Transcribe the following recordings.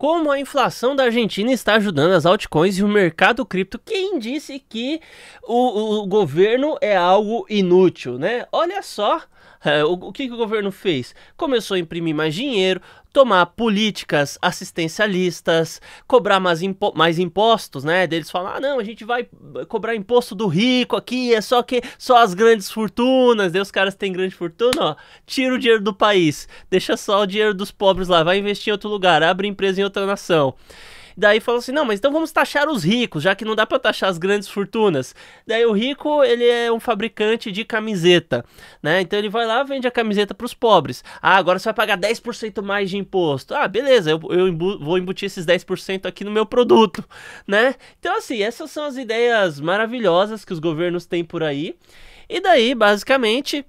como a inflação da Argentina está ajudando as altcoins e o mercado cripto. Quem disse que o, o governo é algo inútil, né? Olha só. É, o, o que, que o governo fez? Começou a imprimir mais dinheiro, tomar políticas assistencialistas, cobrar mais, impo mais impostos, né? Deles falar, ah, não, a gente vai cobrar imposto do rico aqui, é só que só as grandes fortunas, daí os caras têm grande fortuna, ó, tira o dinheiro do país, deixa só o dinheiro dos pobres lá, vai investir em outro lugar, abre empresa em outro outra nação. Daí falou assim: não, mas então vamos taxar os ricos, já que não dá para taxar as grandes fortunas. Daí o rico, ele é um fabricante de camiseta, né? Então ele vai lá, vende a camiseta para os pobres. Ah, agora você vai pagar 10% mais de imposto. Ah, beleza, eu, eu vou embutir esses 10% aqui no meu produto, né? Então, assim, essas são as ideias maravilhosas que os governos têm por aí. E daí, basicamente,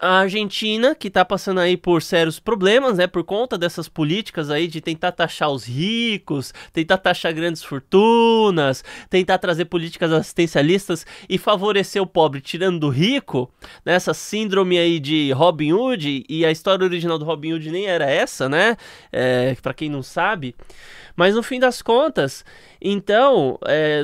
a Argentina, que está passando aí por sérios problemas, né, por conta dessas políticas aí de tentar taxar os ricos, tentar taxar grandes fortunas, tentar trazer políticas assistencialistas e favorecer o pobre tirando do rico, nessa né, síndrome aí de Robin Hood, e a história original do Robin Hood nem era essa, né, é, para quem não sabe, mas no fim das contas, então,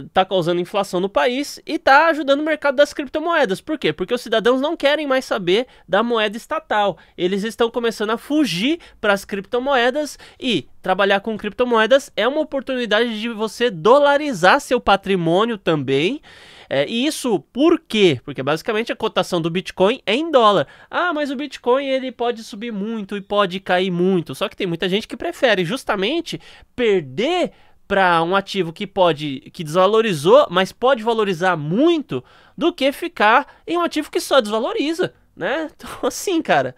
está é, causando inflação no país e está ajudando o mercado das criptomoedas. Por quê? Porque os cidadãos não querem mais saber da moeda estatal. Eles estão começando a fugir para as criptomoedas e trabalhar com criptomoedas é uma oportunidade de você dolarizar seu patrimônio também. É, e isso por quê? Porque basicamente a cotação do Bitcoin é em dólar. Ah, mas o Bitcoin ele pode subir muito e pode cair muito. Só que tem muita gente que prefere justamente perder para um ativo que pode que desvalorizou, mas pode valorizar muito, do que ficar em um ativo que só desvaloriza né? Então, assim, cara.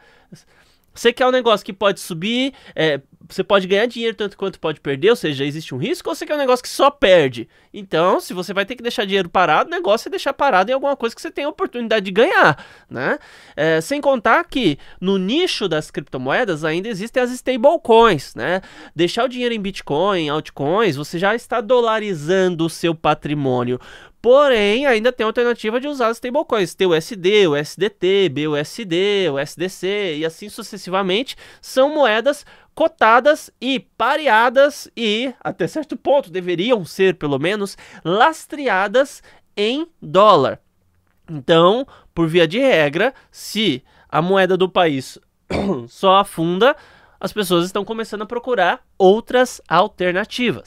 Você quer um negócio que pode subir, é, você pode ganhar dinheiro tanto quanto pode perder, ou seja, existe um risco, ou você quer um negócio que só perde. Então, se você vai ter que deixar dinheiro parado, o negócio é deixar parado em alguma coisa que você tem a oportunidade de ganhar, né? É, sem contar que no nicho das criptomoedas ainda existem as stablecoins, né? Deixar o dinheiro em Bitcoin, altcoins, você já está dolarizando o seu patrimônio. Porém, ainda tem a alternativa de usar as stablecoins. Ter o USD, o SDT, BUSD, o SDC e assim sucessivamente. São moedas cotadas e pareadas e, até certo ponto, deveriam ser, pelo menos, lastreadas em dólar. Então, por via de regra, se a moeda do país só afunda, as pessoas estão começando a procurar outras alternativas.